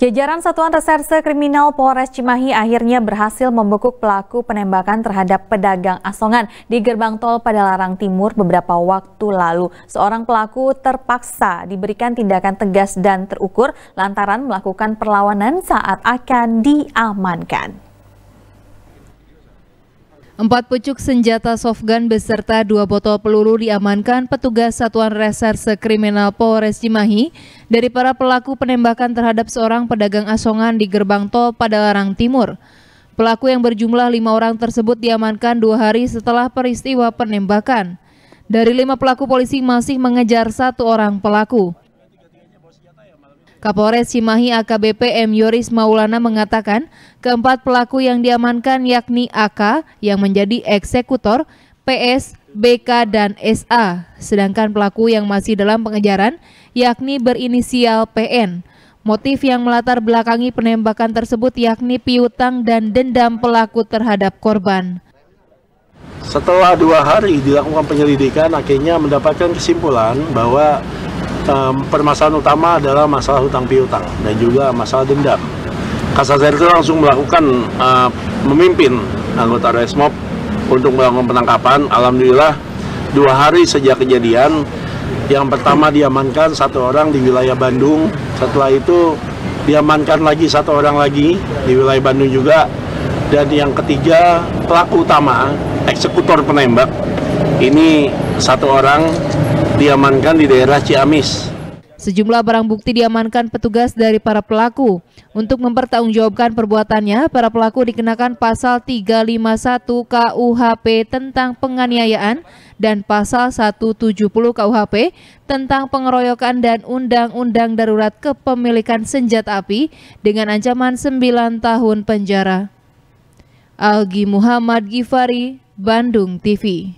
Jajaran Satuan Reserse Kriminal Polres Cimahi akhirnya berhasil membekuk pelaku penembakan terhadap pedagang asongan di gerbang tol Padalarang Timur beberapa waktu lalu. Seorang pelaku terpaksa diberikan tindakan tegas dan terukur lantaran melakukan perlawanan saat akan diamankan. Empat pucuk senjata softgun beserta dua botol peluru diamankan petugas Satuan Reserse Kriminal Polres Cimahi dari para pelaku penembakan terhadap seorang pedagang asongan di gerbang tol Padalarang Timur. Pelaku yang berjumlah lima orang tersebut diamankan dua hari setelah peristiwa penembakan. Dari lima pelaku polisi masih mengejar satu orang pelaku. Kapolres Cimahi AKBP M. Yoris Maulana mengatakan, keempat pelaku yang diamankan yakni AK yang menjadi eksekutor, PS, BK, dan SA. Sedangkan pelaku yang masih dalam pengejaran yakni berinisial PN. Motif yang melatar belakangi penembakan tersebut yakni piutang dan dendam pelaku terhadap korban. Setelah dua hari dilakukan penyelidikan, akhirnya mendapatkan kesimpulan bahwa um, permasalahan utama adalah masalah hutang piutang dan juga masalah dendam. Kasasar itu langsung melakukan uh, memimpin anggota Resmob untuk melakukan penangkapan. Alhamdulillah dua hari sejak kejadian yang pertama diamankan satu orang di wilayah Bandung. Setelah itu diamankan lagi satu orang lagi di wilayah Bandung juga. Dan yang ketiga pelaku utama eksekutor penembak ini satu orang diamankan di daerah Ciamis. Sejumlah barang bukti diamankan petugas dari para pelaku. Untuk mempertanggungjawabkan perbuatannya, para pelaku dikenakan pasal 351 KUHP tentang penganiayaan dan pasal 170 KUHP tentang pengeroyokan dan Undang-Undang Darurat Kepemilikan Senjata Api dengan ancaman 9 tahun penjara. Algi Muhammad Gifari, Bandung TV